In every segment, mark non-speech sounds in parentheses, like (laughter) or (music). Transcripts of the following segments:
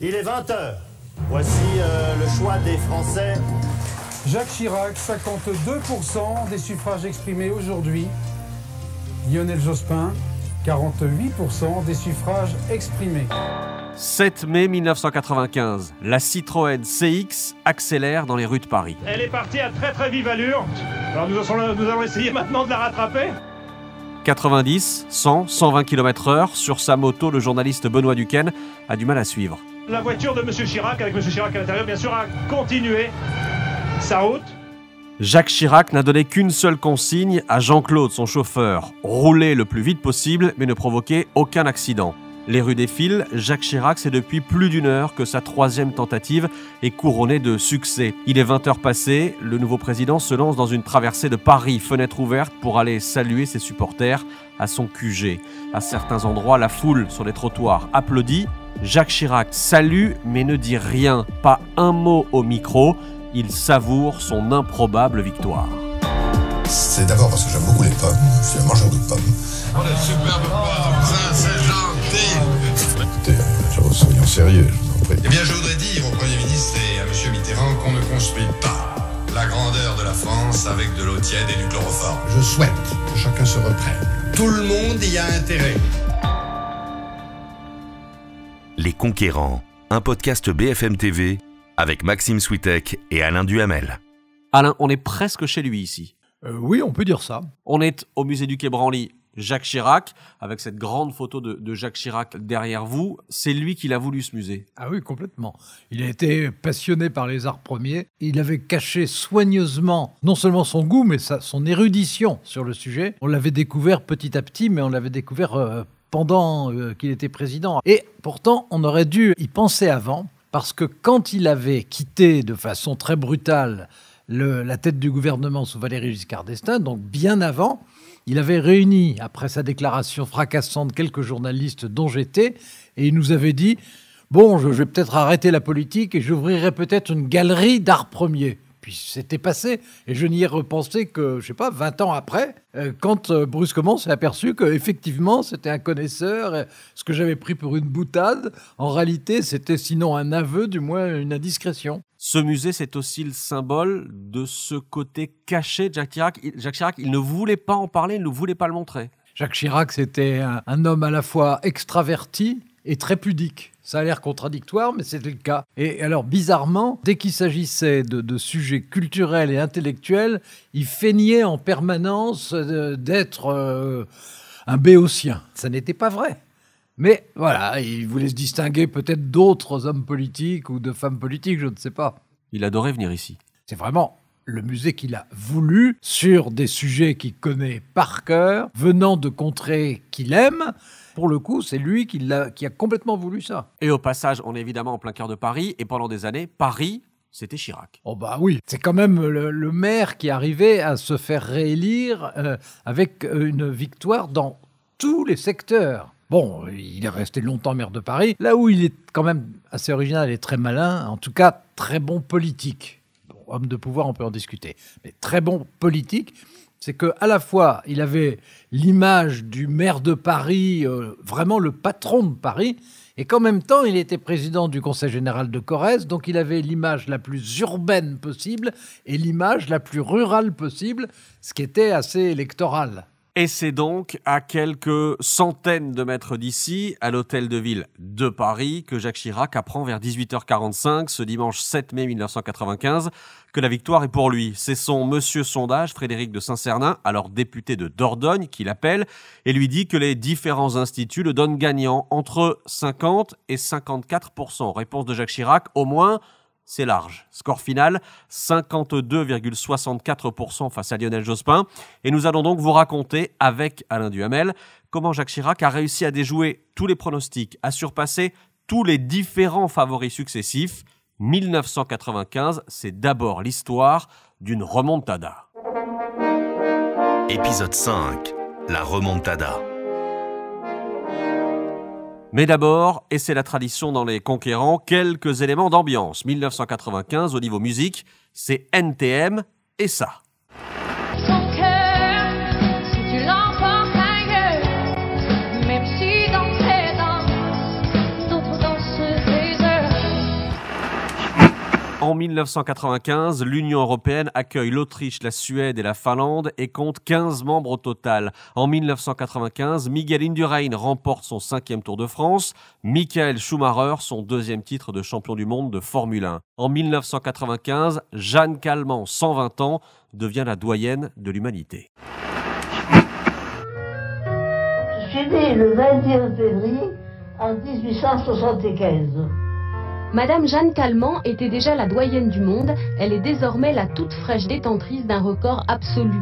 Il est 20h. Voici euh, le choix des Français. Jacques Chirac, 52% des suffrages exprimés aujourd'hui. Lionel Jospin, 48% des suffrages exprimés. 7 mai 1995, la Citroën CX accélère dans les rues de Paris. Elle est partie à très très vive allure. Alors nous, nous allons essayer (laughs) maintenant de la rattraper. 90, 100, 120 km/h sur sa moto, le journaliste Benoît Duquesne a du mal à suivre. La voiture de M. Chirac, avec M. Chirac à l'intérieur, bien sûr, a continué sa route. Jacques Chirac n'a donné qu'une seule consigne à Jean-Claude, son chauffeur. Rouler le plus vite possible, mais ne provoquer aucun accident. Les rues défilent, Jacques Chirac, c'est depuis plus d'une heure que sa troisième tentative est couronnée de succès. Il est 20h passé, le nouveau président se lance dans une traversée de Paris, fenêtre ouverte, pour aller saluer ses supporters à son QG. À certains endroits, la foule sur les trottoirs applaudit. Jacques Chirac salue mais ne dit rien, pas un mot au micro. Il savoure son improbable victoire. C'est d'abord parce que j'aime beaucoup les pommes, je mange de pommes. Euh, je Eh bien, je voudrais dire au Premier ministre et à M. Mitterrand qu'on ne construit pas la grandeur de la France avec de l'eau tiède et du chloroforme. Je souhaite que chacun se reprenne. Tout le monde y a intérêt. Les Conquérants, un podcast BFM TV avec Maxime Switek et Alain Duhamel. Alain, on est presque chez lui ici. Euh, oui, on peut dire ça. On est au musée du Quai Branly Jacques Chirac, avec cette grande photo de, Jacques Chirac derrière vous. C'est lui qui l'a voulu ce musée. Ah oui, complètement. Il a été passionné par les arts premiers. Il avait caché soigneusement non seulement son goût, mais sa, son érudition sur le sujet. On l'avait découvert petit à petit, mais on l'avait découvert euh, pendant euh, qu'il était président. Et pourtant, on aurait dû y penser avant, parce que quand il avait quitté de façon très brutale la tête du gouvernement sous Valéry Giscard d'Estaing, donc bien avant, il avait réuni, après sa déclaration fracassante, quelques journalistes dont j'étais, et il nous avait dit Bon, je vais peut-être arrêter la politique et j'ouvrirai peut-être une galerie d'art premier. Puis c'était passé, et je n'y ai repensé que, je sais pas, 20 ans après, euh, quand euh, brusquement s'est aperçu qu'effectivement c'était un connaisseur, et euh, ce que j'avais pris pour une boutade, en réalité c'était sinon un aveu, du moins une indiscrétion. Ce musée, c'est aussi le symbole de ce côté caché de Jacques Chirac. Jacques Chirac, il ne voulait pas en parler, il ne voulait pas le montrer. Jacques Chirac, c'était un, homme à la fois extraverti et très pudique. Ça a l'air contradictoire, mais c'était le cas. Et alors, bizarrement, dès qu'il s'agissait de, sujets culturels et intellectuels, il feignait en permanence euh, d'être euh, un béotien. Ça n'était pas vrai. Mais voilà, il voulait se distinguer peut-être d'autres hommes politiques ou de femmes politiques, je ne sais pas. Il adorait venir ici. C'est vraiment le musée qu'il a voulu sur des sujets qu'il connaît par cœur, venant de contrées qu'il aime. Pour le coup, c'est lui qui a, complètement voulu ça. Et au passage, on est évidemment en plein cœur de Paris, et pendant des années, Paris c'était Chirac. Oh bah oui, c'est quand même le, maire qui arrivait à se faire réélire euh, avec une victoire dans tous les secteurs. Bon, il est resté longtemps maire de Paris. Là où il est quand même assez original et très malin, en tout cas très bon politique. homme de pouvoir, on peut en discuter. Mais très bon politique, c'est que à la fois il avait l'image du maire de Paris, euh, vraiment le patron de Paris, et qu'en même temps il était président du Conseil général de Corrèze, donc il avait l'image la plus urbaine possible et l'image la plus rurale possible, ce qui était assez électoral. Et c'est donc à quelques centaines de mètres d'ici, à l'hôtel de ville de Paris, que Jacques Chirac apprend vers 18h45 ce dimanche 7 mai 1995 que la victoire est pour lui. C'est son monsieur sondage, Frédéric de Saint-Cernin, alors député de Dordogne, qui l'appelle et lui dit que les différents instituts le donnent gagnant entre 50 et 54 Réponse de Jacques Chirac, au moins c'est large. Score final, 52,64% face à Lionel Jospin. Et nous allons donc vous raconter, avec Alain Duhamel, comment Jacques Chirac a réussi à déjouer tous les pronostics, à surpasser tous les différents favoris successifs. 1995, c'est d'abord l'histoire d'une remontada. Épisode 5, la remontada. Mais d'abord, et c'est la tradition dans les conquérants, quelques éléments d'ambiance. 1995, au niveau musique, c'est NTM et ça. En 1995, l'Union européenne accueille l'Autriche, la Suède et la Finlande et compte 15 membres au total. En 1995, Miguel Indurain remporte son cinquième Tour de France, Michael Schumacher son deuxième titre de champion du monde de Formule 1. En 1995, Jeanne Calment, 120 ans, devient la doyenne de l'humanité. Je suis né le 21 février 1875. Madame Jeanne Calment était déjà la doyenne du monde, elle est désormais la toute fraîche détentrice d'un record absolu.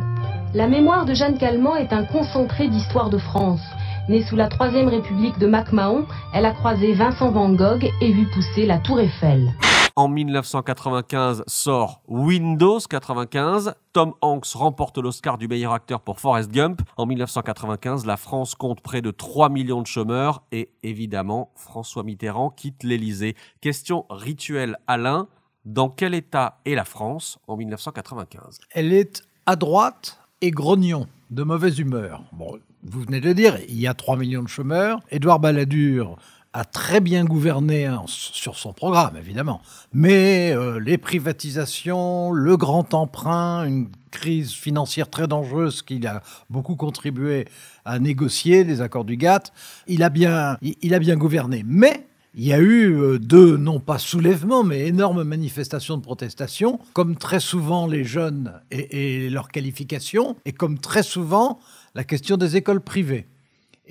La mémoire de Jeanne Calment est un concentré d'histoire de France. Née sous la Troisième République de Mac Mahon, elle a croisé Vincent Van Gogh et vu pousser la Tour Eiffel. En 1995 sort Windows 95. Tom Hanks remporte l'Oscar du meilleur acteur pour Forrest Gump. En 1995, la France compte près de 3 millions de chômeurs et évidemment, François Mitterrand quitte l'Elysée. Question rituelle, Alain. Dans quel état est la France en 1995 Elle est à droite et grognon, de mauvaise humeur. Bon, vous venez de dire, il y a 3 millions de chômeurs. Édouard Balladur a très bien gouverné hein, sur son programme, évidemment. Mais euh, les privatisations, le grand emprunt, une crise financière très dangereuse qu'il a beaucoup contribué à négocier, les accords du GATT, il a bien, il, a bien gouverné. Mais il y a eu euh, deux, non pas soulèvements, mais énormes manifestations de protestation, comme très souvent les jeunes et leurs qualifications, et comme très souvent la question des écoles privées.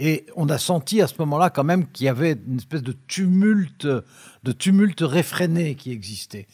Et on a senti à ce moment-là quand même qu'il y avait une espèce de tumulte, de tumulte réfréné qui existait.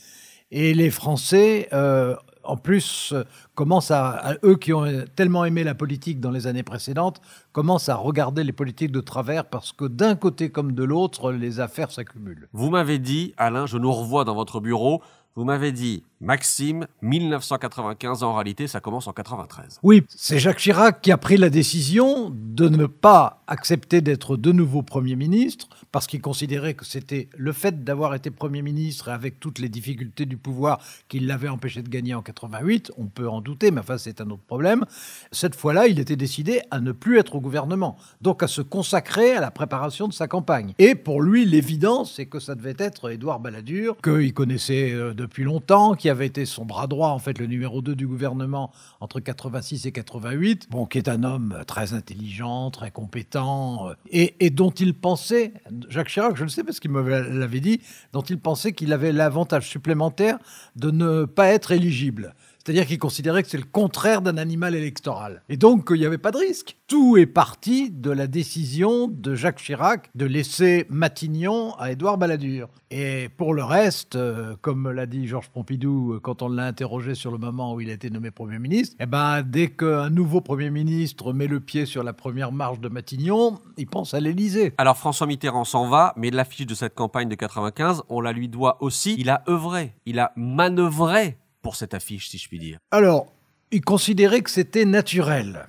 Et les Français, euh, en plus, commencent à, eux qui ont tellement aimé la politique dans les années précédentes, commencent à regarder les politiques de travers parce que d'un côté comme de l'autre, les affaires s'accumulent. Vous m'avez dit, Alain, je nous revois dans votre bureau, vous m'avez dit Maxime, 1995, en réalité, ça commence en 93. Oui, c'est Jacques Chirac qui a pris la décision de ne pas accepter d'être de nouveau Premier ministre, parce qu'il considérait que c'était le fait d'avoir été Premier ministre avec toutes les difficultés du pouvoir qui l'avait empêché de gagner en 88. On peut en douter, mais enfin, c'est un autre problème. Cette fois-là, il était décidé à ne plus être au gouvernement, donc à se consacrer à la préparation de sa campagne. Et pour lui, l'évidence, c'est que ça devait être Édouard Balladur, qu'il connaissait euh, de depuis longtemps, qui avait été son bras droit, en fait, le numéro 2 du gouvernement entre 86 et 88. Bon, qui est un homme très intelligent, très compétent, euh, et, et dont il pensait, Jacques Chirac, je le sais parce qu'il me l'avait dit, dont il pensait qu'il avait l'avantage supplémentaire de ne pas être éligible. C'est-à-dire qu'il considérait que c'est le contraire d'un animal électoral. Et donc, il n'y avait pas de risque. Tout est parti de la décision de Jacques Chirac de laisser Matignon à Édouard Balladur. Et pour le reste, euh, comme l'a dit Georges Pompidou euh, quand on l'a interrogé sur le moment où il a été nommé Premier ministre, eh ben, dès qu'un nouveau Premier ministre met le pied sur la première marche de Matignon, il pense à l'Élysée. Alors François Mitterrand s'en va, mais l'affiche de cette campagne de 95, on la lui doit aussi. Il a œuvré, il a manœuvré cette affiche, si je puis dire Alors, il considérait que c'était naturel.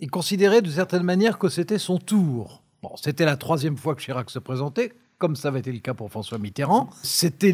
Il considérait de certaine manière que c'était son tour. Bon, c'était la troisième fois que Chirac se présentait, comme ça avait été le cas pour François Mitterrand. C'était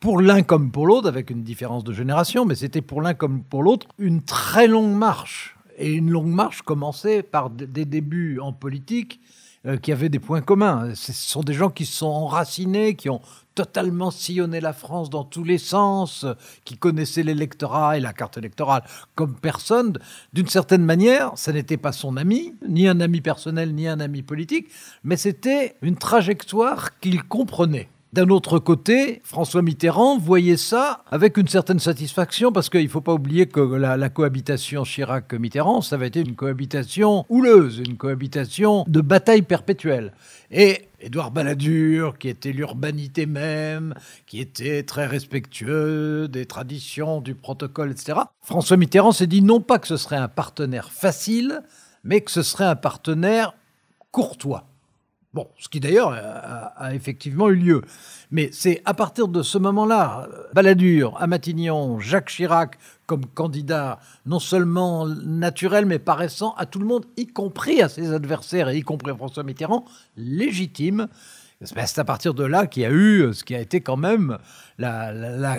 pour l'un comme pour l'autre, avec une différence de génération, mais c'était pour l'un comme pour l'autre une très longue marche. Et une longue marche commençait par des débuts en politique euh, qui avaient des points communs. Ce sont des gens qui se sont enracinés, qui ont totalement sillonné la France dans tous les sens, qui connaissaient l'électorat et la carte électorale comme personne. D'une certaine manière, ça n'était pas son ami, ni un ami personnel, ni un ami politique, mais c'était une trajectoire qu'il comprenait. D'un autre côté, François Mitterrand voyait ça avec une certaine satisfaction parce qu'il ne faut pas oublier que la, cohabitation Chirac-Mitterrand, ça avait été une cohabitation houleuse, une cohabitation de bataille perpétuelle. Et Édouard Balladur, qui était l'urbanité même, qui était très respectueux des traditions, du protocole, etc. François Mitterrand s'est dit non pas que ce serait un partenaire facile, mais que ce serait un partenaire courtois. Bon, ce qui d'ailleurs a, effectivement eu lieu. Mais c'est à partir de ce moment-là, euh, Balladur, Amatignon, Jacques Chirac comme candidat non seulement naturel mais paraissant à tout le monde, y compris à ses adversaires et y compris à François Mitterrand, légitime. Ben, c'est à partir de là qu'il y a eu euh, ce qui a été quand même la,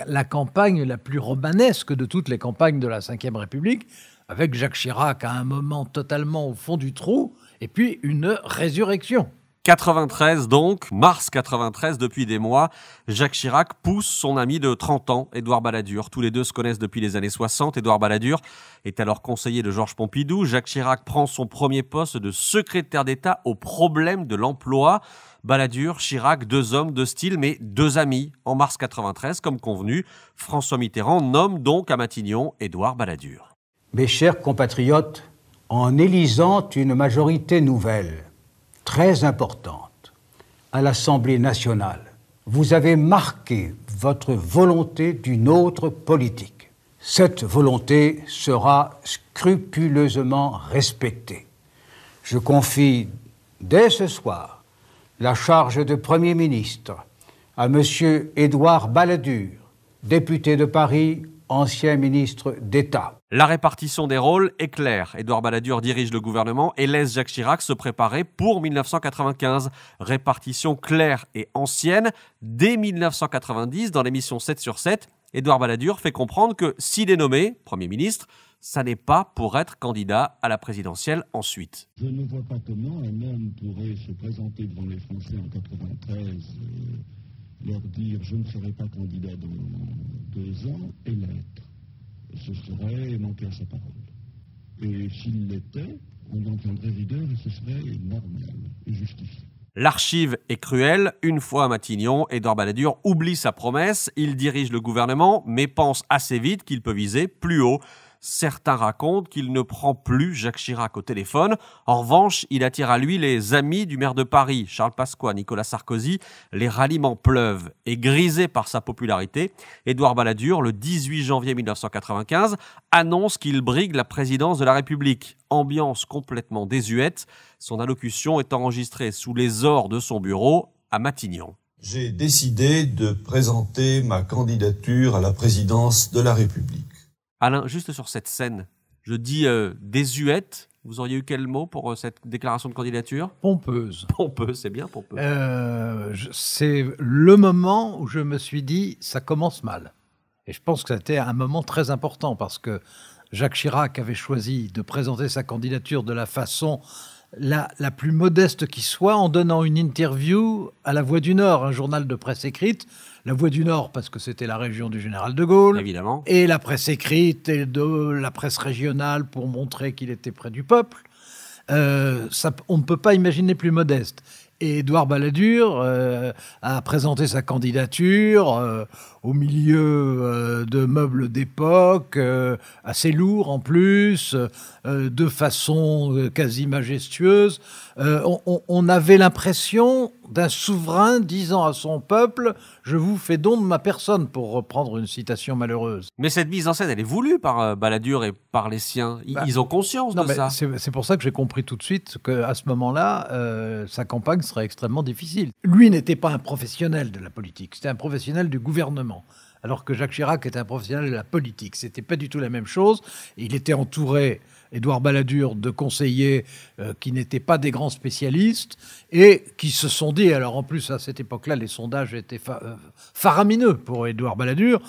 la campagne la plus romanesque de toutes les campagnes de la Ve République, avec Jacques Chirac à un moment totalement au fond du trou, et puis une résurrection. 93 donc, mars 93, depuis des mois, Jacques Chirac pousse son ami de 30 ans, Édouard Balladur. Tous les deux se connaissent depuis les années 60. Édouard Balladur est alors conseiller de Georges Pompidou. Jacques Chirac prend son premier poste de secrétaire d'État au problème de l'emploi. Balladur, Chirac, deux hommes, de style, mais deux amis. En mars 93, comme convenu, François Mitterrand nomme donc à Matignon Édouard Balladur. Mes chers compatriotes, en élisant une majorité nouvelle, très importante à l'Assemblée nationale. Vous avez marqué votre volonté d'une autre politique. Cette volonté sera scrupuleusement respectée. Je confie dès ce soir la charge de Premier ministre à M. Édouard Balladur, député de Paris ancien ministre d'État. La répartition des rôles est claire. Édouard Balladur dirige le gouvernement et laisse Jacques Chirac se préparer pour 1995. Répartition claire et ancienne. Dès 1990, dans l'émission 7 sur 7, Édouard Balladur fait comprendre que s'il est nommé Premier ministre, ça n'est pas pour être candidat à la présidentielle ensuite. Je ne vois pas comment un homme pourrait se présenter devant les Français en 1993 leur dire je ne serai pas candidat dans deux ans et l'être. Ce serait manquer à sa parole. Et s'il l'était, on en tiendrait rigueur et ce serait normal et justifié. L'archive est cruelle. Une fois à Matignon, Edouard Balladur oublie sa promesse. Il dirige le gouvernement, mais pense assez vite qu'il peut viser plus haut. Certains racontent qu'il ne prend plus Jacques Chirac au téléphone. En revanche, il attire à lui les amis du maire de Paris, Charles Pasqua, Nicolas Sarkozy. Les ralliements pleuvent et grisés par sa popularité, Édouard Balladur, le 18 janvier 1995, annonce qu'il brigue la présidence de la République. Ambiance complètement désuète. Son allocution est enregistrée sous les ors de son bureau à Matignon. J'ai décidé de présenter ma candidature à la présidence de la République. Alain, juste sur cette scène, je dis euh, désuète. Vous auriez eu quel mot pour euh, cette déclaration de candidature Pompeuse. Pompeuse, c'est bien, pompeuse. Euh, c'est le moment où je me suis dit, ça commence mal. Et je pense que c'était un moment très important parce que Jacques Chirac avait choisi de présenter sa candidature de la façon la, plus modeste qui soit en donnant une interview à La Voix du Nord, un journal de presse écrite. La Voix du Nord, parce que c'était la région du général de Gaulle. Évidemment. Et la presse écrite et de la presse régionale pour montrer qu'il était près du peuple. Euh, on ne peut pas imaginer plus modeste. Et Édouard Balladur euh, a présenté sa candidature euh, au milieu euh, de meubles d'époque, assez lourds en plus, de façon quasi majestueuse. On, avait l'impression d'un souverain disant à son peuple Je vous fais don de ma personne, pour reprendre une citation malheureuse. Mais cette mise en scène, elle est voulue par Balladur et par les siens. Ils, bah, ont conscience de ça. C'est pour ça que j'ai compris tout de suite qu'à ce moment-là, sa campagne serait extrêmement difficile. Lui n'était pas un professionnel de la politique, c'était un professionnel du gouvernement alors que Jacques Chirac était un professionnel de la politique. C'était pas du tout la même chose. Il était entouré, Édouard Balladur, de conseillers euh, qui n'étaient pas des grands spécialistes et qui se sont dit, alors en plus à cette époque-là, les sondages étaient euh, faramineux pour Édouard Balladur,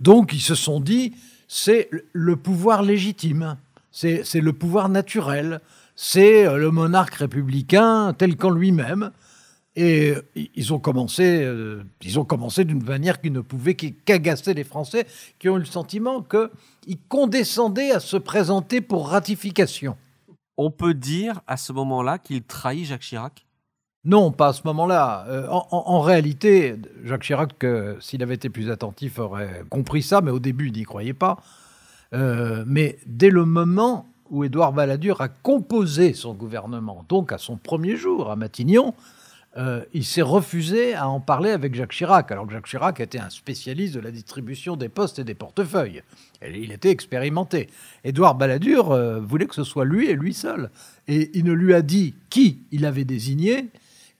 donc ils se sont dit, c'est le pouvoir légitime, c'est le pouvoir naturel c'est euh, le monarque républicain tel qu'en lui-même. Et euh, ils ont commencé, euh, commencé d'une manière qui ne pouvait qu'agacer les Français, qui ont eu le sentiment qu'ils condescendaient à se présenter pour ratification. On peut dire à ce moment-là qu'il trahit Jacques Chirac non, pas à ce moment-là. en, réalité, Jacques Chirac, s'il avait été plus attentif, aurait compris ça, mais au début, il n'y croyait pas. mais dès le moment où Édouard Balladur a composé son gouvernement, donc à son premier jour à Matignon, euh, il s'est refusé à en parler avec Jacques Chirac, alors que Jacques Chirac était un spécialiste de la distribution des postes et des portefeuilles. il était expérimenté. Édouard Balladur euh, voulait que ce soit lui et lui seul. Et il ne lui a dit qui il avait désigné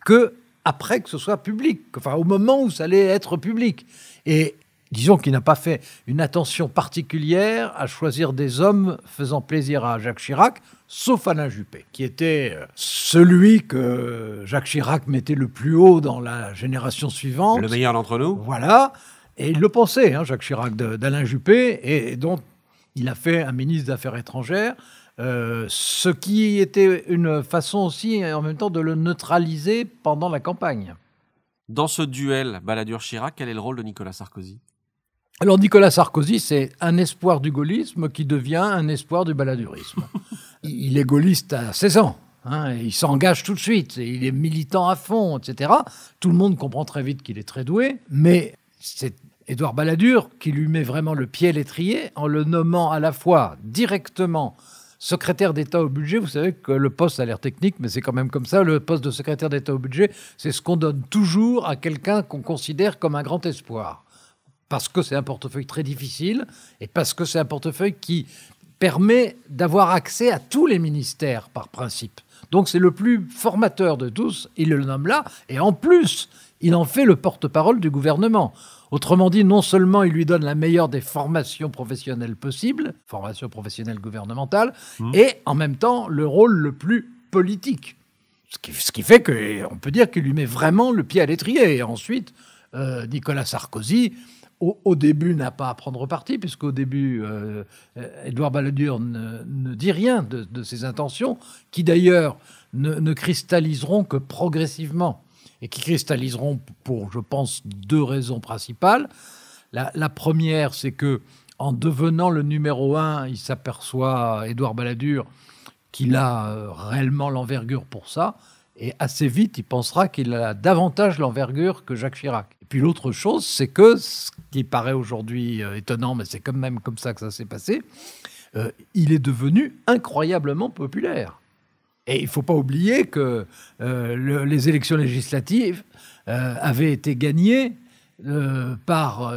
que après que ce soit public, enfin au moment où ça allait être public. Et disons qu'il n'a pas fait une attention particulière à choisir des hommes faisant plaisir à Jacques Chirac, sauf Alain Juppé, qui était euh, celui que Jacques Chirac mettait le plus haut dans la génération suivante. Le meilleur d'entre nous. Voilà. Et il le pensait, hein, Jacques Chirac, d'Alain Juppé, et, donc dont il a fait un ministre d'affaires étrangères. Euh, ce qui était une façon aussi, en même temps, de le neutraliser pendant la campagne. Dans ce duel Balladur-Chirac, quel est le rôle de Nicolas Sarkozy alors Nicolas Sarkozy, c'est un espoir du gaullisme qui devient un espoir du baladurisme. (laughs) il est gaulliste à 16 ans. Hein, il s'engage tout de suite, il est militant à fond, etc. Tout le monde comprend très vite qu'il est très doué, mais c'est Édouard Balladur qui lui met vraiment le pied à l'étrier en le nommant à la fois directement secrétaire d'État au budget. Vous savez que le poste a l'air technique, mais c'est quand même comme ça. Le poste de secrétaire d'État au budget, c'est ce qu'on donne toujours à quelqu'un qu'on considère comme un grand espoir parce que c'est un portefeuille très difficile et parce que c'est un portefeuille qui permet d'avoir accès à tous les ministères par principe. Donc c'est le plus formateur de tous, il le nomme là, et en plus, il en fait le porte-parole du gouvernement. Autrement dit, non seulement il lui donne la meilleure des formations professionnelles possibles, formation professionnelle gouvernementale, mmh. et en même temps le rôle le plus politique. Ce qui, ce qui fait qu'on peut dire qu'il lui met vraiment le pied à l'étrier. Et ensuite, euh, Nicolas Sarkozy, au, début n'a pas à prendre parti, puisqu'au début, Edouard euh, Édouard Balladur ne, dit rien de, ses intentions, qui d'ailleurs ne, cristalliseront que progressivement, et qui cristalliseront pour, je pense, deux raisons principales. La, première, c'est que en devenant le numéro un, il s'aperçoit, Edouard Balladur, qu'il a euh, réellement l'envergure pour ça, et assez vite, il pensera qu'il a davantage l'envergure que Jacques Chirac. Puis l'autre chose, c'est que ce qui paraît aujourd'hui euh, étonnant, mais c'est quand même comme ça que ça s'est passé, euh, il est devenu incroyablement populaire. Et il ne faut pas oublier que euh, les élections législatives avaient été gagnées par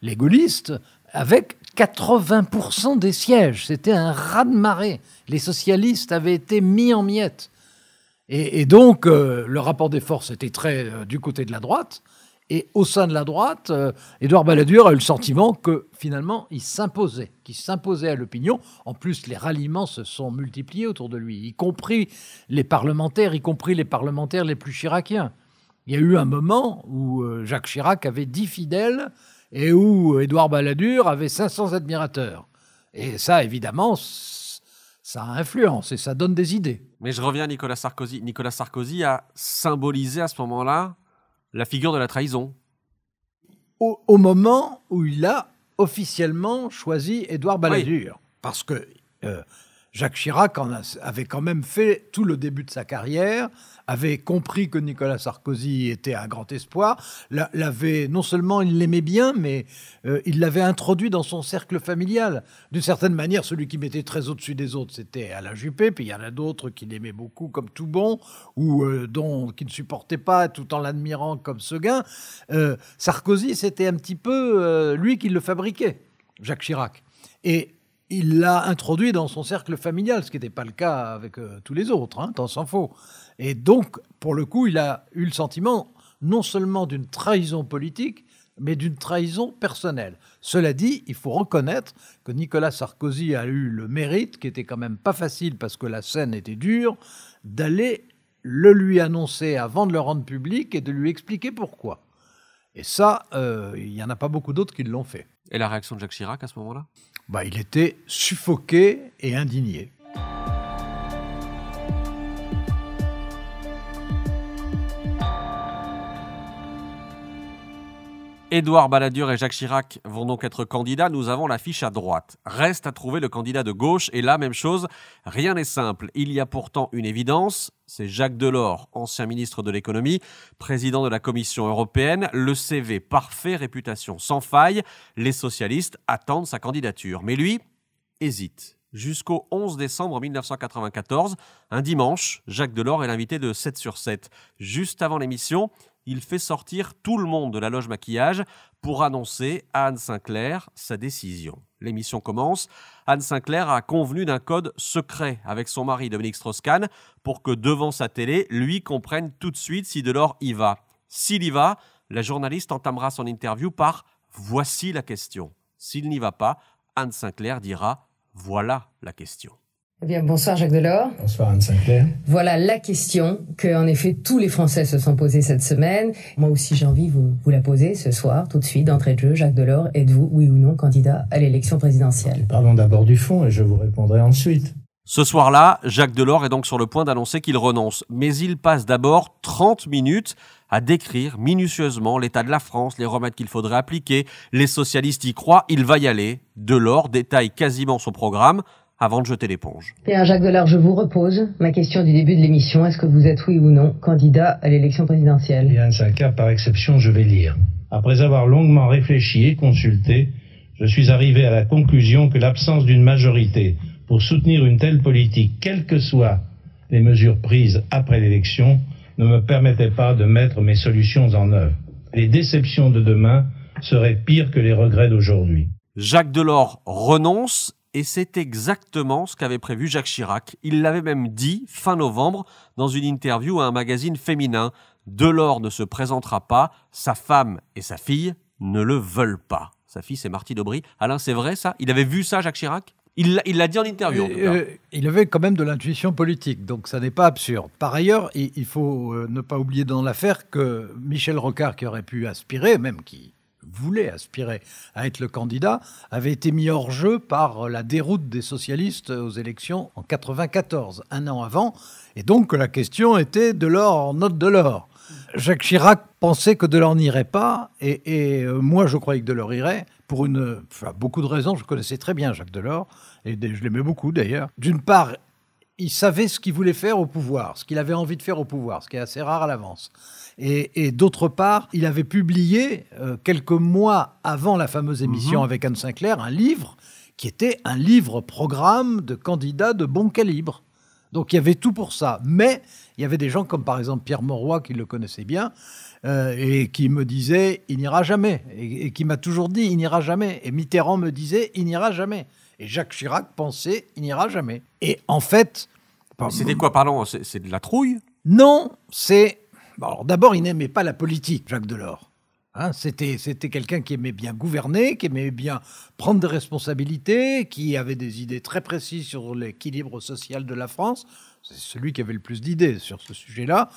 les gaullistes avec 80% des sièges. C'était un raz-de-marée. Les socialistes avaient été mis en miettes. Et, et donc, le rapport des forces était très du côté de la droite. Et au sein de la droite, euh, Édouard Balladur a eu le sentiment que finalement, il s'imposait, qu'il s'imposait à l'opinion. En plus, les ralliements se sont multipliés autour de lui, y compris les parlementaires, y compris les parlementaires les plus chiraciens. Il y a eu un moment où euh, Jacques Chirac avait 10 fidèles et où Édouard Balladur avait 500 admirateurs. Et ça, évidemment, ça influence et ça donne des idées. Mais je reviens à Nicolas Sarkozy. Nicolas Sarkozy a symbolisé à ce moment-là la figure de la trahison. Au, moment où il a officiellement choisi Édouard Balladur. Parce que euh, Jacques Chirac avait quand même fait tout le début de sa carrière, avait compris que Nicolas Sarkozy était un grand espoir, l'avait non seulement il l'aimait bien, mais euh, il l'avait introduit dans son cercle familial. D'une certaine manière, celui qui mettait très au-dessus des autres, c'était Alain Juppé, puis il y en a d'autres qui l'aimaient beaucoup comme tout bon, ou euh, dont qui ne supportait pas tout en l'admirant comme Seguin. Euh, Sarkozy, c'était un petit peu lui qui le fabriquait, Jacques Chirac. Et il l'a introduit dans son cercle familial, ce qui n'était pas le cas avec euh, tous les autres, hein, tant s'en faut. Et donc, pour le coup, il a eu le sentiment non seulement d'une trahison politique, mais d'une trahison personnelle. Cela dit, il faut reconnaître que Nicolas Sarkozy a eu le mérite, qui était quand même pas facile parce que la scène était dure, d'aller le lui annoncer avant de le rendre public et de lui expliquer pourquoi. Et ça, euh, il y n'y en a pas beaucoup d'autres qui l'ont fait. Et la réaction de Jacques Chirac à ce moment-là bah, il était suffoqué et indigné. Édouard Balladur et Jacques Chirac vont donc être candidats. Nous avons l'affiche à droite. Reste à trouver le candidat de gauche. Et là, même chose, rien n'est simple. Il y a pourtant une évidence. C'est Jacques Delors, ancien ministre de l'économie, président de la Commission européenne, le CV parfait, réputation sans faille. Les socialistes attendent sa candidature. Mais lui hésite. Jusqu'au 11 décembre 1994, un dimanche, Jacques Delors est l'invité de 7 sur 7. Juste avant l'émission, il fait sortir tout le monde de la loge maquillage pour annoncer à Anne Sinclair sa décision. L'émission commence. Anne Sinclair a convenu d'un code secret avec son mari Dominique Strauss-Kahn pour que devant sa télé, lui comprenne tout de suite si Delors y va. S'il y va, la journaliste entamera son interview par Voici la question. S'il n'y va pas, Anne Sinclair dira Voilà la question. Eh bien, bonsoir Jacques Delors. Bonsoir Anne Sinclair. Voilà la question que, en effet, tous les Français se sont posés cette semaine. Moi aussi, j'ai envie de vous, vous la poser ce soir, tout de suite, d'entrée de jeu. Jacques Delors, êtes-vous, oui ou non, candidat à l'élection présidentielle Parlons d'abord du fond et je vous répondrai ensuite. Ce soir-là, Jacques Delors est donc sur le point d'annoncer qu'il renonce, mais il passe d'abord 30 minutes à décrire minutieusement l'état de la France, les remèdes qu'il faudrait appliquer, les socialistes y croient, il va y aller. Delors détaille quasiment son programme, avant de jeter l'éponge. Pierre Jacques Delors, je vous repose ma question du début de l'émission. Est-ce que vous êtes oui ou non candidat à l'élection présidentielle Bien, c'est par exception, je vais lire. Après avoir longuement réfléchi et consulté, je suis arrivé à la conclusion que l'absence d'une majorité pour soutenir une telle politique, quelles que soient les mesures prises après l'élection, ne me permettait pas de mettre mes solutions en œuvre. Les déceptions de demain seraient pires que les regrets d'aujourd'hui. Jacques Delors renonce et c'est exactement ce qu'avait prévu Jacques Chirac. Il l'avait même dit fin novembre dans une interview à un magazine féminin. Delors ne se présentera pas, sa femme et sa fille ne le veulent pas. Sa fille, c'est Marty Aubry. Alain, c'est vrai ça Il avait vu ça, Jacques Chirac il l'a dit en interview. Euh, il avait quand même de l'intuition politique, donc ça n'est pas absurde. Par ailleurs, il faut euh, ne pas oublier dans l'affaire que Michel Rocard, qui aurait pu aspirer, même qui voulait aspirer à être le candidat, avait été mis hors jeu par la déroute des socialistes aux élections en 94, un an avant, et donc la question était de l'or en note de l'or. Jacques Chirac pensait que de Delors n'irait pas, et, euh, moi je croyais que de Delors irait, pour une, beaucoup de raisons. Je connaissais très bien Jacques Delors, et je l'aimais beaucoup d'ailleurs. D'une part, il savait ce qu'il voulait faire au pouvoir, ce qu'il avait envie de faire au pouvoir, ce qui est assez rare à l'avance. Et, d'autre part, il avait publié, euh, quelques mois avant la fameuse émission mhm. avec Anne Sinclair, un livre qui était un livre-programme de candidats de bon calibre. Donc il y avait tout pour ça. Mais il y avait des gens comme par exemple Pierre Moroy, qui le connaissait bien euh, et qui me disait il n'ira jamais. Et, qui m'a toujours dit il n'ira jamais. Et Mitterrand me disait il n'ira jamais. Et Jacques Chirac pensait il n'ira jamais. Et en fait. C'était quoi, pardon C'est de la trouille Non, c'est d'abord, il n'aimait pas la politique, Jacques Delors. Hein, c'était c'était quelqu'un qui aimait bien gouverner, qui aimait bien prendre des responsabilités, qui avait des idées très précises sur l'équilibre social de la France. C'est celui qui avait le plus d'idées sur ce sujet-là.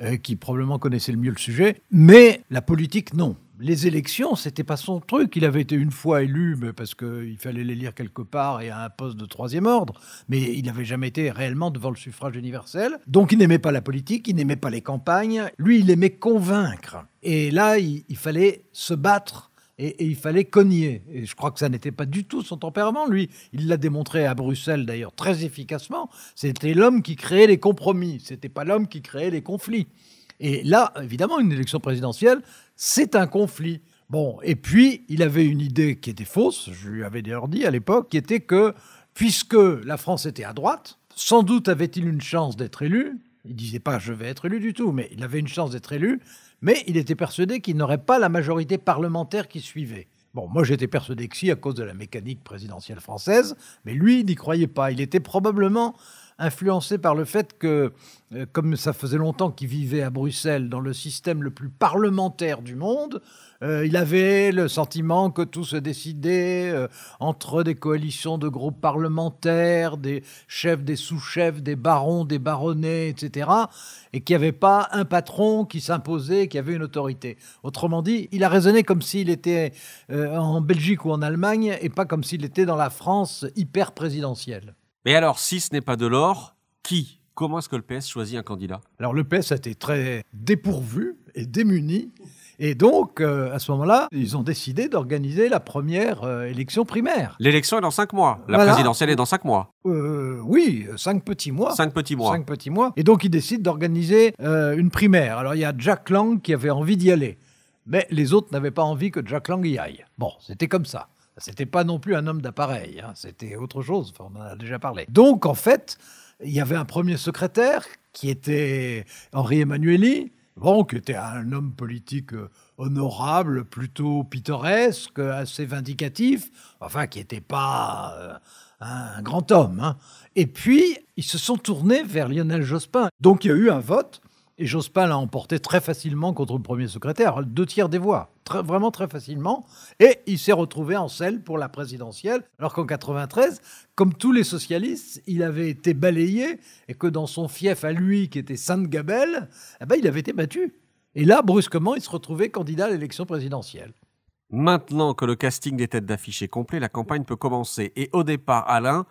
Euh, qui probablement connaissait le mieux le sujet. Mais la politique, non les élections, c'était pas son truc. Il avait été une fois élu mais parce qu'il fallait les lire quelque part et à un poste de troisième ordre, mais il n'avait jamais été réellement devant le suffrage universel. Donc il n'aimait pas la politique, il n'aimait pas les campagnes. Lui, il aimait convaincre. Et là, il fallait se battre et, il fallait cogner. Et je crois que ça n'était pas du tout son tempérament, lui. Il l'a démontré à Bruxelles, d'ailleurs, très efficacement. C'était l'homme qui créait les compromis, c'était pas l'homme qui créait les conflits. Et là, évidemment, une élection présidentielle, c'est un conflit. Bon, et puis, il avait une idée qui était fausse, je lui avais d'ailleurs dit à l'époque, qui était que, puisque la France était à droite, sans doute avait-il une chance d'être élu, il disait pas je vais être élu du tout, mais il avait une chance d'être élu mais il était persuadé qu'il n'aurait pas la majorité parlementaire qui suivait. Bon, moi j'étais persuadé que si, à cause de la mécanique présidentielle française, mais lui n'y croyait pas. Il était probablement influencé par le fait que, euh, comme ça faisait longtemps qu'il vivait à Bruxelles, dans le système le plus parlementaire du monde, euh, il avait le sentiment que tout se décidait euh, entre des coalitions de groupes parlementaires, des chefs, des sous-chefs, des barons, des baronnets, etc. Et qu'il n'y avait pas un patron qui s'imposait, qui avait une autorité. Autrement dit, il a raisonné comme s'il était en Belgique ou en Allemagne et pas comme s'il était dans la France hyper présidentielle. Et alors, si ce n'est pas de l'or, qui Comment est-ce que le PS choisit un candidat Alors, le PS a été très dépourvu et démuni. Et donc, euh, à ce moment-là, ils ont décidé d'organiser la première euh, élection primaire. L'élection est dans cinq mois. La présidentielle est dans cinq mois. Euh, oui, cinq petits mois. Cinq petits mois. Cinq petits mois. Et donc, ils décident d'organiser une primaire. Alors, il y a Jack Lang qui avait envie d'y aller. Mais les autres n'avaient pas envie que Jack Lang y aille. Bon, c'était comme ça. C'était pas non plus un homme d'appareil, hein, c'était autre chose, on en a déjà parlé. Donc en fait, il y avait un premier secrétaire qui était Henri Emmanueli, bon, qui était un homme politique euh, honorable, plutôt pittoresque, assez vindicatif, enfin qui n'était pas euh, un grand homme. Hein. Et puis, ils se sont tournés vers Lionel Jospin. Donc il y a eu un vote et Jospin l'a emporté très facilement contre le premier secrétaire, deux tiers des voix, vraiment très facilement. Et il s'est retrouvé en selle pour la présidentielle, alors qu'en 93, comme tous les socialistes, il avait été balayé et que dans son fief à lui, qui était Sainte-Gabelle, eh ben, il avait été battu. Et là, brusquement, il se retrouvait candidat à l'élection présidentielle. Maintenant que le casting des têtes d'affiche est complet, la campagne peut commencer. Et au départ, Alain,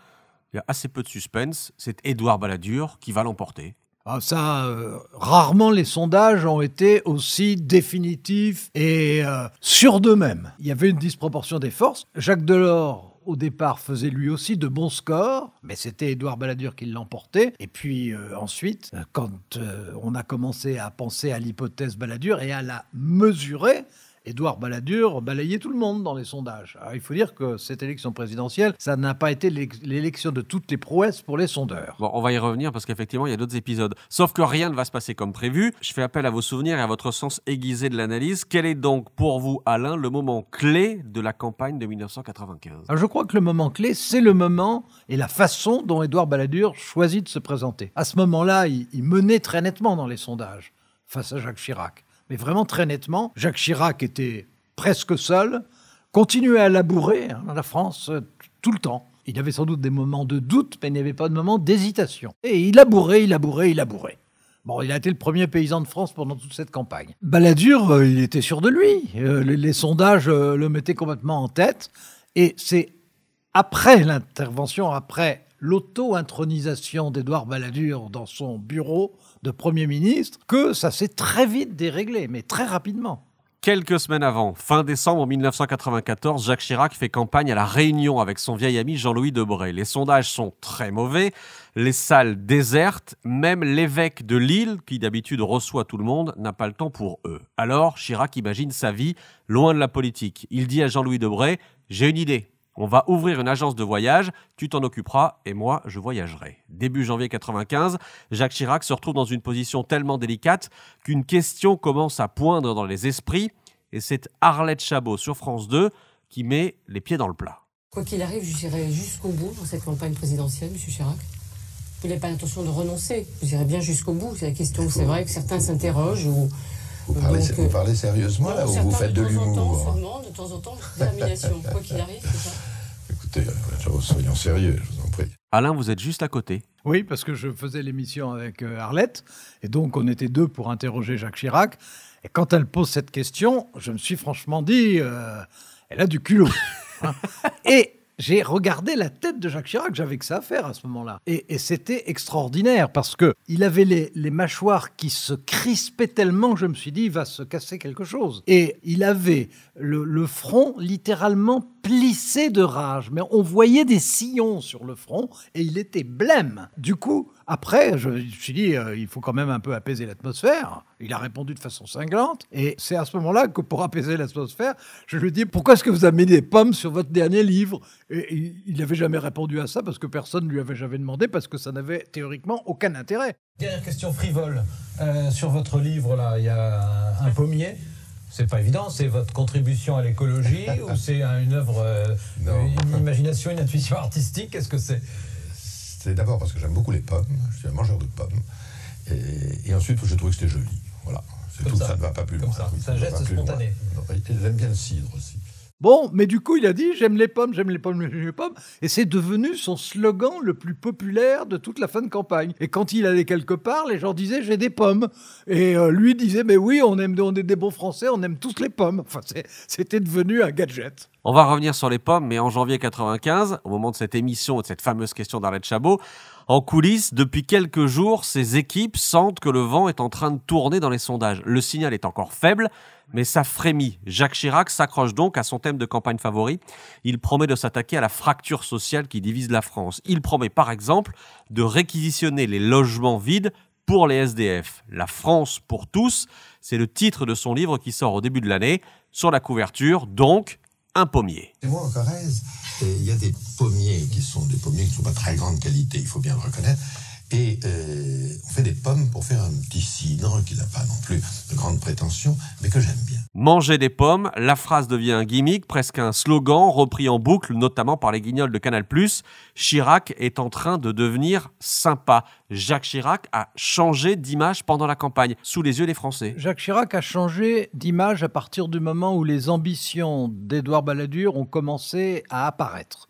il y a assez peu de suspense. C'est Édouard Balladur qui va l'emporter. Ah, ça, euh, rarement les sondages ont été aussi définitifs et euh, sur d'eux-mêmes. Il y avait une disproportion des forces. Jacques Delors, au départ, faisait lui aussi de bons scores, mais c'était Édouard Balladur qui l'emportait. Et puis euh, ensuite, quand on a commencé à penser à l'hypothèse Balladur et à la mesurer, Édouard Balladur balayait tout le monde dans les sondages. il faut dire que cette élection présidentielle, ça n'a pas été l'élection de toutes les prouesses pour les sondeurs. Bon, on va y revenir parce qu'effectivement, il y a d'autres épisodes. Sauf que rien ne va se passer comme prévu. Je fais appel à vos souvenirs et à votre sens aiguisé de l'analyse. Quel est donc pour vous, Alain, le moment clé de la campagne de 1995 Je crois que le moment clé, c'est le moment et la façon dont Édouard Balladur choisit de se présenter. À ce moment-là, il menait très nettement dans les sondages face à Jacques Chirac. Mais vraiment, très nettement, Jacques Chirac était presque seul, continuait à labourer hein, dans la France euh, tout le temps. Il avait sans doute des moments de doute, mais il n'y avait pas de moment d'hésitation. Et il labourait, il labourait, il labourait. Bon, il a été le premier paysan de France pendant toute cette campagne. Balladur, euh, il était sûr de lui. Euh, les, sondages le mettaient complètement en tête. Et c'est après l'intervention, après l'auto-intronisation d'Édouard Balladur dans son bureau de Premier ministre que ça s'est très vite déréglé, mais très rapidement. Quelques semaines avant, fin décembre 1994, Jacques Chirac fait campagne à la Réunion avec son vieil ami Jean-Louis Debré. Les sondages sont très mauvais, les salles désertes, même l'évêque de Lille, qui d'habitude reçoit tout le monde, n'a pas le temps pour eux. Alors Chirac imagine sa vie loin de la politique. Il dit à Jean-Louis Debré J'ai une idée, on va ouvrir une agence de voyage, tu t'en occuperas et moi je voyagerai. Début janvier 95, Jacques Chirac se retrouve dans une position tellement délicate qu'une question commence à poindre dans les esprits et c'est Arlette Chabot sur France 2 qui met les pieds dans le plat. Quoi qu'il arrive, je j'irai jusqu'au bout dans cette campagne présidentielle, Monsieur Chirac. Vous n'avez pas l'intention de renoncer. Vous irez bien jusqu'au bout. C'est la question, c'est vrai, que certains s'interrogent ou euh, vous parlez, sérieusement là ou vous faites de, de l'humour hein de temps en temps, détermination, quoi qu'il arrive, c'est ça. (laughs) Écoutez, euh, soyons sérieux, je vous en prie. Alain, vous êtes juste à côté. Oui, parce que je faisais l'émission avec euh, Arlette, et donc on était deux pour interroger Jacques Chirac. Et quand elle pose cette question, je me suis franchement dit, elle a du culot. Hein. (laughs) et j'ai regardé la tête de Jacques Chirac, j'avais que ça à faire à ce moment-là. Et, c'était extraordinaire parce que il avait les, mâchoires qui se crispaient tellement je me suis dit, il va se casser quelque chose. Et il avait le, le front littéralement plissé de rage, mais on voyait des sillons sur le front et il était blême. Du coup, après, je, me suis dit, euh, il faut quand même un peu apaiser l'atmosphère. Il a répondu de façon cinglante. Et c'est à ce moment-là que, pour apaiser l'atmosphère, je lui ai pourquoi est-ce que vous avez mis des pommes sur votre dernier livre Et, il n'avait jamais répondu à ça parce que personne ne lui avait jamais demandé, parce que ça n'avait théoriquement aucun intérêt. Dernière question frivole. Euh, sur votre livre, là, il y a un pommier. C'est pas évident, c'est votre contribution à l'écologie (laughs) ou c'est une œuvre, d'imagination euh, une imagination, une intuition artistique Qu'est-ce que c'est d'abord parce que j'aime beaucoup les pommes, je suis un mangeur de pommes, et, ensuite j'ai trouvé que c'était joli. Voilà, c'est tout, ça. ne va pas plus loin. J'aime bien le cidre aussi. Bon, mais du coup, il a dit j'aime les pommes, j'aime les pommes, j'aime les pommes, et c'est devenu son slogan le plus populaire de toute la fin de campagne. Et quand il allait quelque part, les gens disaient j'ai des pommes, et euh, lui disait mais oui, on aime, est des bons Français, on aime tous les pommes. Enfin, c'était devenu un gadget. On va revenir sur les pommes, mais en janvier 95, au moment de cette émission, et de cette fameuse question d'Arlette Chabot, en coulisses, depuis quelques jours, ces équipes sentent que le vent est en train de tourner dans les sondages. Le signal est encore faible, mais ça frémit. Jacques Chirac s'accroche donc à son thème de campagne favori. Il promet de s'attaquer à la fracture sociale qui divise la France. Il promet par exemple de réquisitionner les logements vides pour les SDF. La France pour tous, c'est le titre de son livre qui sort au début de l'année. Sur la couverture, donc, un pommier. moi, en Corrèze, il y a des pommiers qui sont des pommiers qui ne sont pas très grande qualité, il faut bien le reconnaître. Et euh, on fait des pommes pour faire un petit cidre qui n'a pas non plus de grandes prétentions, mais que j'aime bien. Manger des pommes, la phrase devient un gimmick, presque un slogan repris en boucle, notamment par les guignols de Canal+. Chirac est en train de devenir sympa. Jacques Chirac a changé d'image pendant la campagne, sous les yeux des Français. Jacques Chirac a changé d'image à partir du moment où les ambitions d'Édouard Balladur ont commencé à apparaître.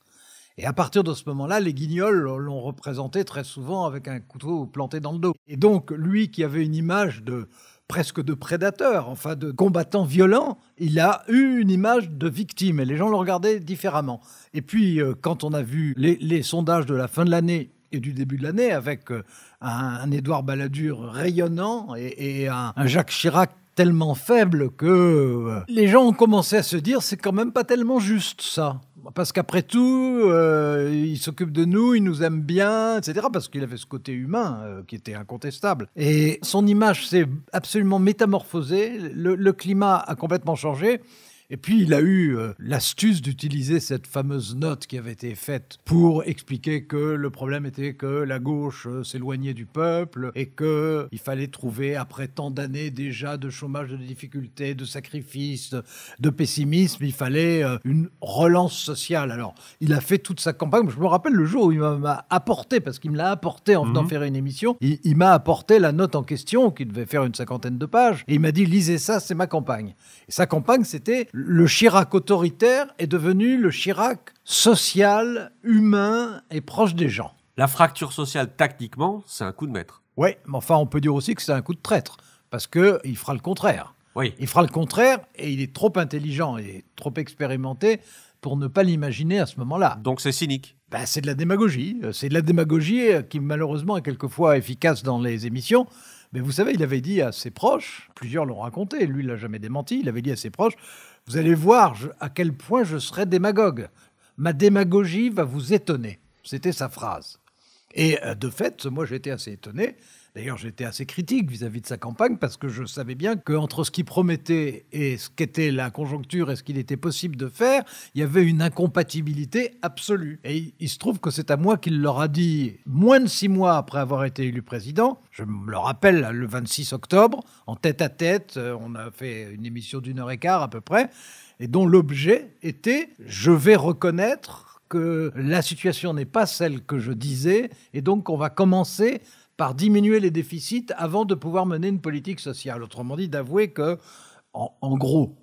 Et à partir de ce moment-là, les guignols l'ont représenté très souvent avec un couteau planté dans le dos. Et donc, lui qui avait une image de presque de prédateur, enfin de combattant violent, il a eu une image de victime et les gens le regardaient différemment. Et puis, euh, quand on a vu les, sondages de la fin de l'année et du début de l'année avec euh, un, Édouard Balladur rayonnant et, un Jacques Chirac tellement faible que euh, les gens ont commencé à se dire c'est quand même pas tellement juste ça parce qu'après tout, euh, il s'occupe de nous, il nous aime bien, etc. Parce qu'il avait ce côté humain euh, qui était incontestable. Et son image s'est absolument métamorphosée, le climat a complètement changé. Et puis il a eu euh, l'astuce d'utiliser cette fameuse note qui avait été faite pour expliquer que le problème était que la gauche euh, s'éloignait du peuple et que il fallait trouver après tant d'années déjà de chômage, de difficultés, de sacrifices, de pessimisme, il fallait euh, une relance sociale. Alors il a fait toute sa campagne. Je me rappelle le jour où il m'a apporté parce qu'il me l'a apporté en venant mhm. faire une émission. Il, il m'a apporté la note en question qui devait faire une cinquantaine de pages et il m'a dit lisez ça, c'est ma campagne. Et sa campagne c'était le Chirac autoritaire est devenu le Chirac social, humain et proche des gens. La fracture sociale, tactiquement, c'est un coup de maître. Oui, mais enfin, on peut dire aussi que c'est un coup de traître, parce qu'il fera le contraire. Oui. Il fera le contraire et il est trop intelligent et trop expérimenté pour ne pas l'imaginer à ce moment-là. Donc c'est cynique. Ben, c'est de la démagogie. Euh, c'est de la démagogie euh, qui malheureusement est quelquefois efficace dans les émissions, mais vous savez, il avait dit à ses proches, plusieurs l'ont raconté, lui l'a jamais démenti, il avait dit à ses proches, vous allez voir à quel point je serai démagogue. Ma démagogie va vous étonner. C'était sa phrase. Et euh, de fait, moi j'étais assez étonné D'ailleurs, j'étais assez critique vis-à-vis de sa campagne parce que je savais bien qu'entre ce qu'il promettait et ce qu'était la conjoncture et ce qu'il était possible de faire, il y avait une incompatibilité absolue. Et il se trouve que c'est à moi qu'il leur a dit, moins de six mois après avoir été élu président, je me le rappelle, le 26 octobre, en tête à tête, euh, on a fait une émission d'une heure et quart à peu près, et dont l'objet était, je vais reconnaître que la situation n'est pas celle que je disais, et donc on va commencer par diminuer les déficits avant de pouvoir mener une politique sociale. Autrement dit, d'avouer que, en, gros,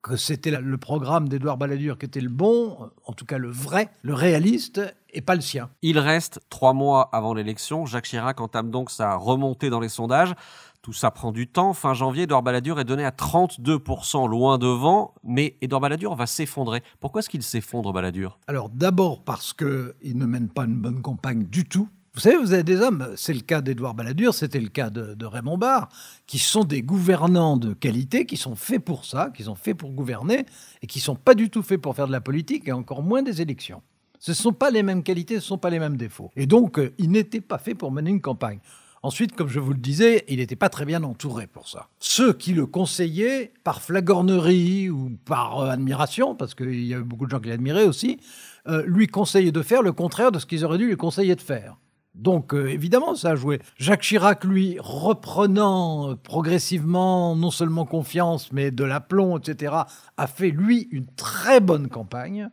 que c'était le programme d'Edouard Balladur qui était le bon, en tout cas le vrai, le réaliste, et pas le sien. Il reste trois mois avant l'élection. Jacques Chirac entame donc sa remontée dans les sondages. Tout ça prend du temps. Fin janvier, Edouard Balladur est donné à 32%, loin devant, mais Edouard Balladur va s'effondrer. Pourquoi est-ce qu'il s'effondre, Balladur Alors d'abord parce qu'il ne mène pas une bonne campagne du tout. Vous savez, vous avez des hommes, c'est le cas d'Edouard Balladur, c'était le cas de, Raymond Barr, qui sont des gouvernants de qualité, qui sont faits pour ça, qui sont faits pour gouverner, et qui sont pas du tout faits pour faire de la politique, et encore moins des élections. Ce ne sont pas les mêmes qualités, ce ne sont pas les mêmes défauts. Et donc, euh, il n'était pas fait pour mener une campagne. Ensuite, comme je vous le disais, il n'était pas très bien entouré pour ça. Ceux qui le conseillaient, par flagornerie ou par euh, admiration, parce qu'il y avait beaucoup de gens qui l'admiraient aussi, euh, lui conseillaient de faire le contraire de ce qu'ils auraient dû lui conseiller de faire. Donc euh, évidemment, ça a joué. Jacques Chirac, lui, reprenant euh, progressivement non seulement confiance, mais de l'aplomb, etc., a fait, lui, une très bonne campagne.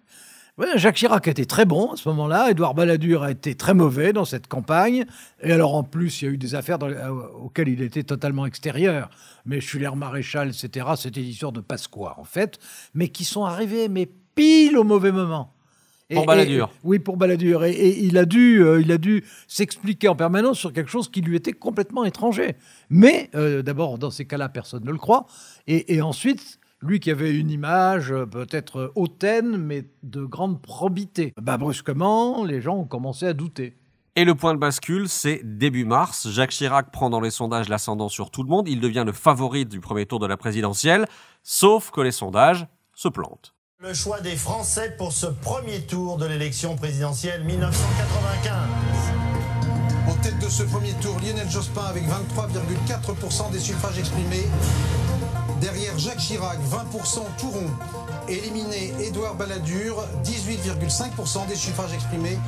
Jacques Chirac a été très bon à ce moment-là. Édouard Balladur a été très mauvais dans cette campagne. Et alors, en plus, il y a eu des affaires euh, auxquelles il était totalement extérieur. Mais Schuller Maréchal, etc., c'était l'histoire de Pasqua, en fait, mais qui sont arrivés, mais pile au mauvais moment pour oui, pour baladure. Et, il a dû, euh, dû s'expliquer en permanence sur quelque chose qui lui était complètement étranger. Mais euh, d'abord, dans ces cas-là, personne ne le croit. Et, ensuite, lui qui avait une image euh, peut-être hautaine, mais de grande probité. Bah, brusquement, les gens ont commencé à douter. Et le point de bascule, c'est début mars. Jacques Chirac prend dans les sondages l'ascendant sur tout le monde. Il devient le favori du premier tour de la présidentielle, sauf que les sondages se plantent. Le choix des Français pour ce premier tour de l'élection présidentielle 1995. Au tête de ce premier tour, Lionel Jospin avec 23,4% des suffrages exprimés. Derrière Jacques Chirac, 20% tout rond. Éliminé Édouard Balladur, 18,5% des suffrages exprimés.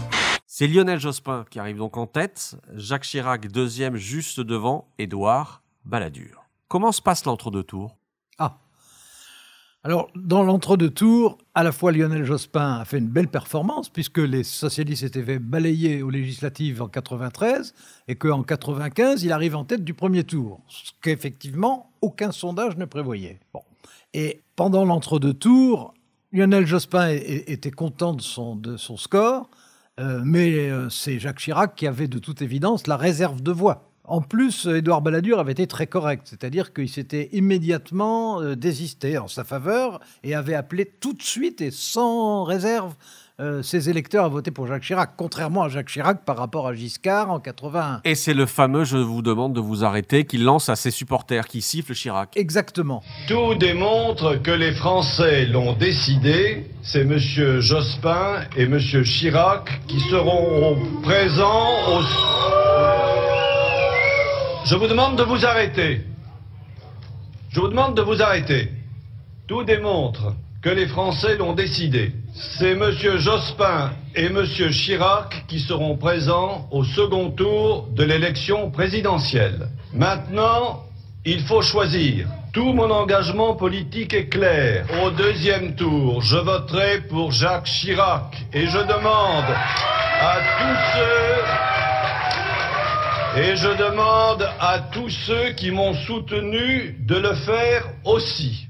C'est Lionel Jospin qui arrive donc en tête, Jacques Chirac deuxième juste devant Édouard Balladur. Comment se passe l'entre-deux tours alors, dans l'entre-deux tours, à la fois Lionel Jospin a fait une belle performance, puisque les socialistes étaient balayés aux législatives en 93, et qu'en 95, il arrive en tête du premier tour, ce qu'effectivement, aucun sondage ne prévoyait. Bon. Et pendant l'entre-deux tours, Lionel Jospin était content de son, de son score, euh, mais euh, c'est Jacques Chirac qui avait de toute évidence la réserve de voix. En plus, Édouard Balladur avait été très correct, c'est-à-dire qu'il s'était immédiatement euh, désisté en sa faveur et avait appelé tout de suite et sans réserve euh, ses électeurs à voter pour Jacques Chirac, contrairement à Jacques Chirac par rapport à Giscard en 81. Et c'est le fameux Je vous demande de vous arrêter qu'il lance à ses supporters qui siffle Chirac. Exactement. Tout démontre que les Français l'ont décidé. C'est M. Jospin et M. Chirac qui seront présents au. Je vous demande de vous arrêter. Je vous demande de vous arrêter. Tout démontre que les Français l'ont décidé. C'est M. Jospin et M. Chirac qui seront présents au second tour de l'élection présidentielle. Maintenant, il faut choisir. Tout mon engagement politique est clair. Au deuxième tour, je voterai pour Jacques Chirac et je demande à tous ceux et je demande à tous ceux qui m'ont soutenu de le faire aussi.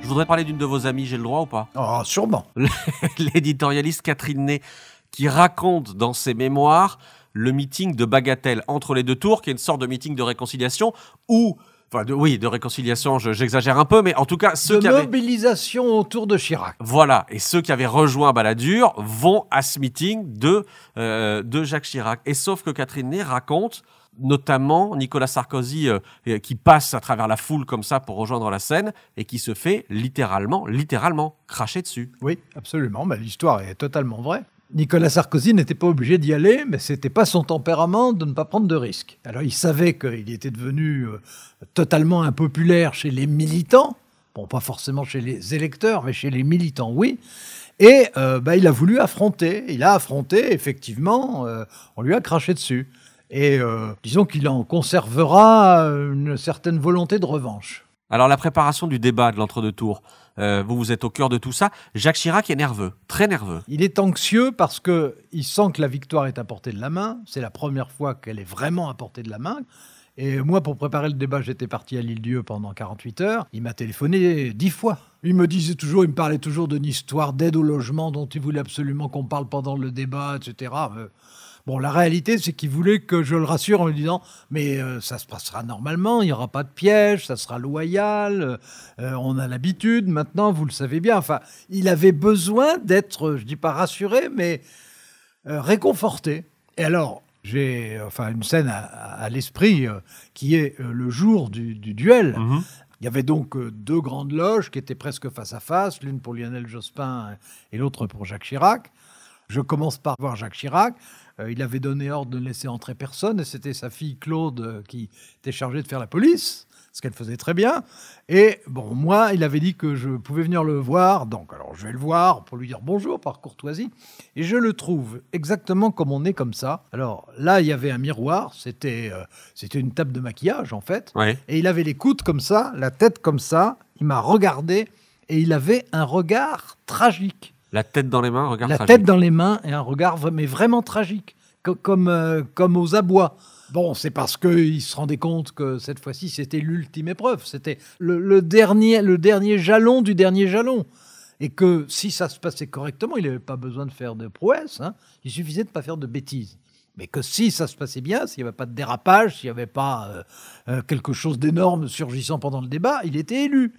Je voudrais parler d'une de vos amies, j'ai le droit ou pas Ah, sûrement. (laughs) L'éditorialiste Catherine Ney, qui raconte dans ses mémoires le meeting de Bagatelle entre les deux tours, qui est une sorte de meeting de réconciliation où oui, de réconciliation, j'exagère un peu, mais en tout cas, ceux de mobilisation autour de Chirac. Voilà, et ceux qui avaient rejoint Balladur vont à ce meeting de, euh, de Jacques Chirac. Et sauf que Catherine Ney raconte notamment Nicolas Sarkozy euh, euh, qui passe à travers la foule comme ça pour rejoindre la scène et qui se fait littéralement, littéralement cracher dessus. Oui, absolument. Mais bah, l'histoire est totalement vraie. Nicolas Sarkozy n'était pas obligé d'y aller, mais c'était pas son tempérament de ne pas prendre de risques. Alors il savait qu'il était devenu euh, totalement impopulaire chez les militants, bon pas forcément chez les électeurs, mais chez les militants, oui. Et euh, bah, il a voulu affronter. Il a affronté, effectivement, euh, on lui a craché dessus. Et disons qu'il en conservera une certaine volonté de revanche. Alors la préparation du débat de l'entre-deux tours, euh, vous vous êtes au cœur de tout ça. Jacques Chirac est nerveux, très nerveux. Il est anxieux parce que il sent que la victoire est à portée de la main. C'est la première fois qu'elle est vraiment à portée de la main. Et moi, pour préparer le débat, j'étais parti à l'île-dieu pendant 48 heures. Il m'a téléphoné dix fois. Il me disait toujours, il me parlait toujours d'une histoire d'aide au logement dont il voulait absolument qu'on parle pendant le débat, etc. Bon, la réalité, c'est qu'il voulait que je le rassure en lui disant Mais euh, ça se passera normalement, il n'y aura pas de piège, ça sera loyal, euh, euh, on a l'habitude maintenant, vous le savez bien. Enfin, il avait besoin d'être, je ne dis pas rassuré, mais réconforté. Et alors, j'ai enfin une scène à, l'esprit qui est le jour du, duel. Mm-hmm. Il y avait donc deux grandes loges qui étaient presque face à face, l'une pour Lionel Jospin et l'autre pour Jacques Chirac. Je commence par voir Jacques Chirac. Euh, il avait donné ordre de ne laisser entrer personne, et c'était sa fille Claude euh, qui était chargée de faire la police, ce qu'elle faisait très bien. Et bon, moi, il avait dit que je pouvais venir le voir, donc alors je vais le voir pour lui dire bonjour par courtoisie, et je le trouve exactement comme on est comme ça. Alors là, il y avait un miroir, c'était euh, une table de maquillage en fait, et il avait les coudes comme ça, la tête comme ça, il m'a regardé, et il avait un regard tragique. La tête dans les mains, regard La tête dans les mains et un regard mais vraiment tragique, comme, euh, comme aux abois. Bon, c'est parce qu'il se rendait compte que cette fois-ci, c'était l'ultime épreuve. C'était le, dernier, le dernier jalon du dernier jalon. Et que si ça se passait correctement, il n'avait pas besoin de faire de prouesses. Hein. Il suffisait de ne pas faire de bêtises. Mais que si ça se passait bien, s'il n'y avait pas de dérapage, s'il n'y avait pas euh, euh, quelque chose d'énorme surgissant pendant le débat, il était élu.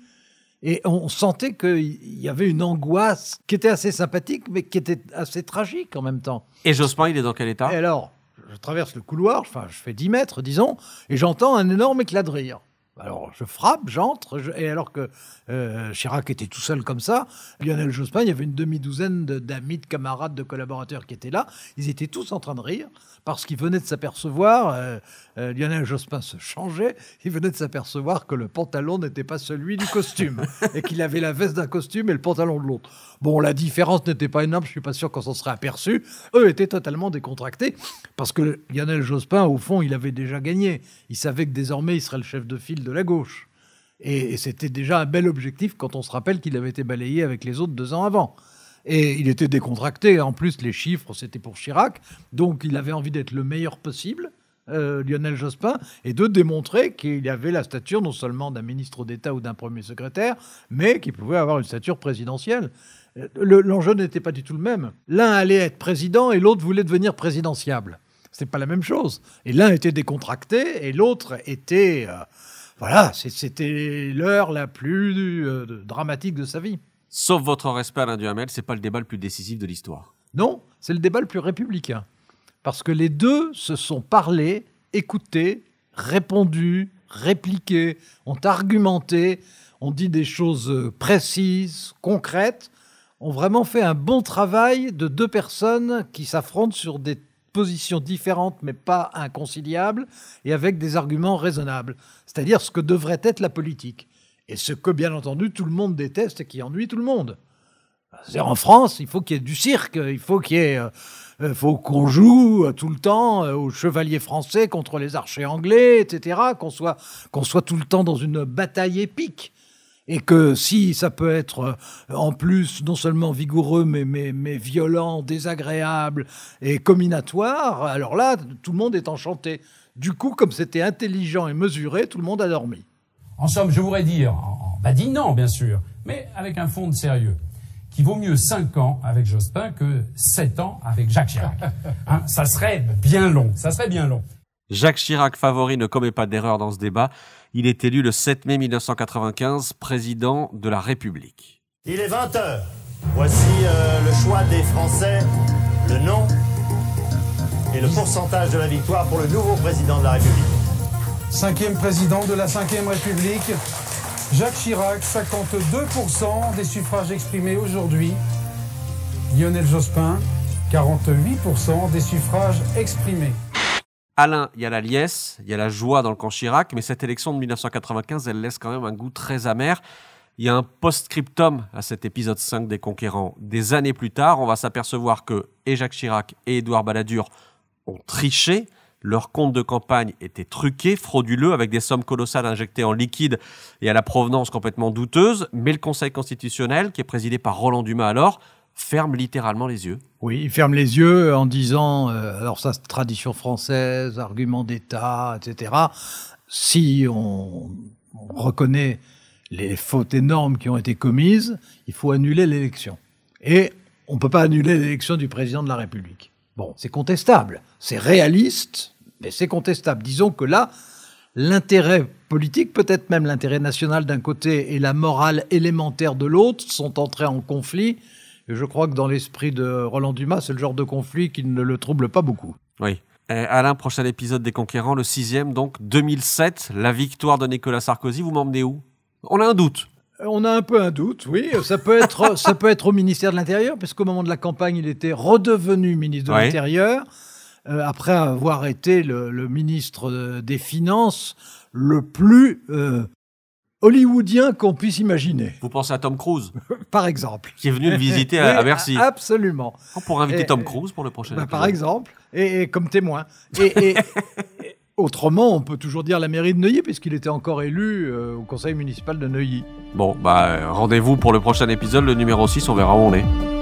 Et on sentait qu'il y avait une angoisse qui était assez sympathique, mais qui était assez tragique en même temps. Et Jospin, il est dans quel état et alors, je traverse le couloir, enfin, je fais 10 mètres, disons, et j'entends un énorme éclat de rire. Alors, je frappe, j'entre, et alors que euh, Chirac était tout seul comme ça, Lionel Jospin, il y avait une demi-douzaine d'amis, de, camarades, de collaborateurs qui étaient là. Ils étaient tous en train de rire parce qu'ils venaient de s'apercevoir euh, euh, Lionel Jospin se changeait, il venait de s'apercevoir que le pantalon n'était pas celui du costume (laughs) et qu'il avait la veste d'un costume et le pantalon de l'autre. Bon, la différence n'était pas énorme, je suis pas sûr qu'on s'en serait aperçu. Eux étaient totalement décontractés parce que Lionel Jospin, au fond, il avait déjà gagné. Il savait que désormais, il serait le chef de file de la gauche. Et, et c'était déjà un bel objectif quand on se rappelle qu'il avait été balayé avec les autres deux ans avant. Et il était décontracté. En plus, les chiffres, c'était pour Chirac. Donc, il avait envie d'être le meilleur possible. Euh, Lionel Jospin, et de démontrer qu'il avait la stature non seulement d'un ministre d'État ou d'un Premier secrétaire, mais qu'il pouvait avoir une stature présidentielle. Euh, l'enjeu n'était pas du tout le même. L'un allait être président et l'autre voulait devenir présidentiable. n'est pas la même chose. Et l'un était décontracté et l'autre était. Euh, voilà, c'était l'heure la plus dramatique de sa vie. Sauf votre respect, à Alain Duhamel, c'est pas le débat le plus décisif de l'histoire. Non, c'est le débat le plus républicain. Parce que les deux se sont parlé, écouté, répondu, répliqué, ont argumenté, ont dit des choses euh, précises, concrètes, ont vraiment fait un bon travail de deux personnes qui s'affrontent sur des positions différentes mais pas inconciliables et avec des arguments raisonnables, c'est-à-dire ce que devrait être la politique et ce que bien entendu tout le monde déteste et qui ennuie tout le monde. c'est En France, il faut qu'il y ait du cirque, il faut qu'il y ait euh, euh, faut qu'on joue euh, tout le temps euh, aux chevaliers français contre les archers anglais, etc. Qu'on soit, tout le temps dans une bataille épique. Et que si ça peut être en plus non seulement vigoureux, mais, mais, violent, désagréable et combinatoire, alors là, tout le monde est enchanté. Du coup, comme c'était intelligent et mesuré, tout le monde a dormi. En somme, je voudrais dire, dit non, bien sûr, mais avec un fond de sérieux. Qui vaut mieux 5 ans avec Jospin que 7 ans avec Jacques Chirac. (laughs) Hein, ça serait bien long, ça serait bien long. Jacques Chirac, favori, ne commet pas d'erreur dans ce débat. Il est élu le 7 mai 1995 président de la République. Il est 20h. Voici euh, le choix des Français, le nom et le pourcentage de la victoire pour le nouveau président de la République. Cinquième président de la Cinquième République, Jacques Chirac, 52% des suffrages exprimés aujourd'hui. Lionel Jospin, 48% des suffrages exprimés. Alain, il y a la liesse, il y a la joie dans le camp Chirac, mais cette élection de 1995, elle laisse quand même un goût très amer. Il y a un post-scriptum à cet épisode 5 des Conquérants. Des années plus tard, on va s'apercevoir que et Jacques Chirac et Édouard Balladur ont triché, leur compte de campagne était truqué, frauduleux, avec des sommes colossales injectées en liquide et à la provenance complètement douteuse. Mais le Conseil constitutionnel, qui est présidé par Roland Dumas alors, ferme littéralement les yeux. Oui, il ferme les yeux en disant, euh, alors ça, tradition française, argument d'État, etc. Si on, on reconnaît les fautes énormes qui ont été commises, il faut annuler l'élection. Et on ne peut pas annuler l'élection du président de la République. Bon, c'est contestable, c'est réaliste, mais c'est contestable. Disons que là, l'intérêt politique, peut-être même l'intérêt national d'un côté et la morale élémentaire de l'autre sont entrés en conflit. Et je crois que dans l'esprit de Roland Dumas, c'est le genre de conflit qui ne le trouble pas beaucoup. Oui. Alain, prochain épisode des Conquérants, le sixième, donc 2007, la victoire de Nicolas Sarkozy, vous m'emmenez où On a un doute. Euh, on a un peu un doute, oui. Ça peut être, (laughs) ça peut être au ministère de l'Intérieur, qu'au moment de la campagne, il était redevenu ministre de l'Intérieur, euh, après avoir été le, ministre euh, des Finances le plus hollywoodien qu'on puisse imaginer. Vous pensez à Tom Cruise (laughs) Par exemple. Qui est venu le visiter à, (laughs) à, Absolument. Pour inviter Tom Cruise pour le prochain bah, Par exemple, et, et comme témoin. Et, Autrement, on peut toujours dire la mairie de Neuilly, puisqu'il était encore élu euh, au conseil municipal de Neuilly. Bon, bah, euh, rendez-vous pour le prochain épisode, le numéro 6, on verra où on est.